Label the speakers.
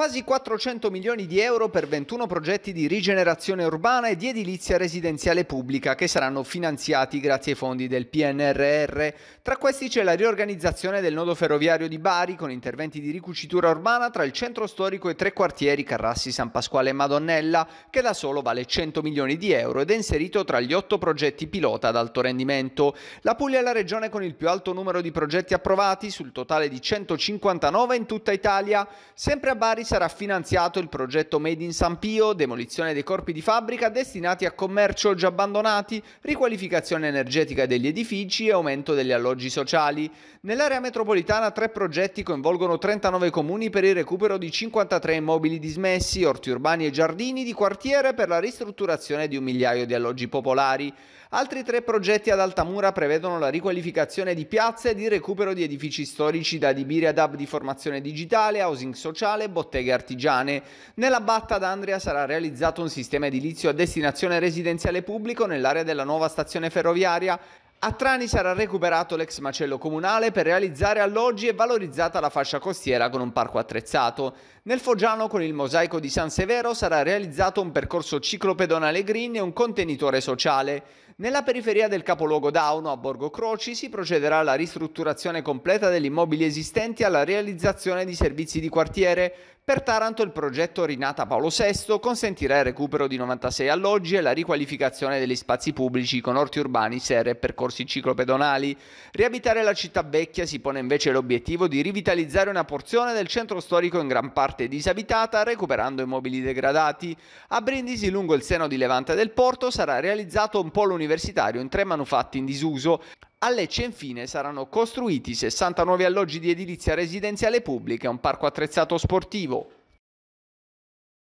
Speaker 1: Quasi 400 milioni di euro per 21 progetti di rigenerazione urbana e di edilizia residenziale pubblica che saranno finanziati grazie ai fondi del PNRR. Tra questi c'è la riorganizzazione del nodo ferroviario di Bari con interventi di ricucitura urbana tra il centro storico e tre quartieri Carrassi, San Pasquale e Madonnella, che da solo vale 100 milioni di euro ed è inserito tra gli otto progetti pilota ad alto rendimento. La Puglia è la regione con il più alto numero di progetti approvati, sul totale di 159 in tutta Italia. Sempre a Bari sarà finanziato il progetto Made in San Pio, demolizione dei corpi di fabbrica destinati a commercio già abbandonati, riqualificazione energetica degli edifici e aumento degli alloggi sociali. Nell'area metropolitana tre progetti coinvolgono 39 comuni per il recupero di 53 immobili dismessi, orti urbani e giardini di quartiere per la ristrutturazione di un migliaio di alloggi popolari. Altri tre progetti ad Altamura prevedono la riqualificazione di piazze e di recupero di edifici storici da adibire ad hub di formazione digitale, housing sociale, bottega botteghe artigiane. Nella Batta d'Andria sarà realizzato un sistema edilizio a destinazione residenziale pubblico nell'area della nuova stazione ferroviaria a Trani sarà recuperato l'ex macello comunale per realizzare alloggi e valorizzata la fascia costiera con un parco attrezzato. Nel Foggiano con il mosaico di San Severo sarà realizzato un percorso ciclopedonale green e un contenitore sociale. Nella periferia del capoluogo Dauno, a Borgo Croci, si procederà alla ristrutturazione completa degli immobili esistenti e alla realizzazione di servizi di quartiere. Per Taranto il progetto Rinata Paolo VI consentirà il recupero di 96 alloggi e la riqualificazione degli spazi pubblici con orti urbani, serre e percorsi ciclopedonali. Riabitare la città vecchia si pone invece l'obiettivo di rivitalizzare una porzione del centro storico in gran parte disabitata, recuperando immobili degradati. A Brindisi, lungo il seno di Levante del Porto, sarà realizzato un polo universitario universitario in tre manufatti in disuso. A Lecce infine saranno costruiti 69 alloggi di edilizia residenziale pubblica e un parco attrezzato sportivo.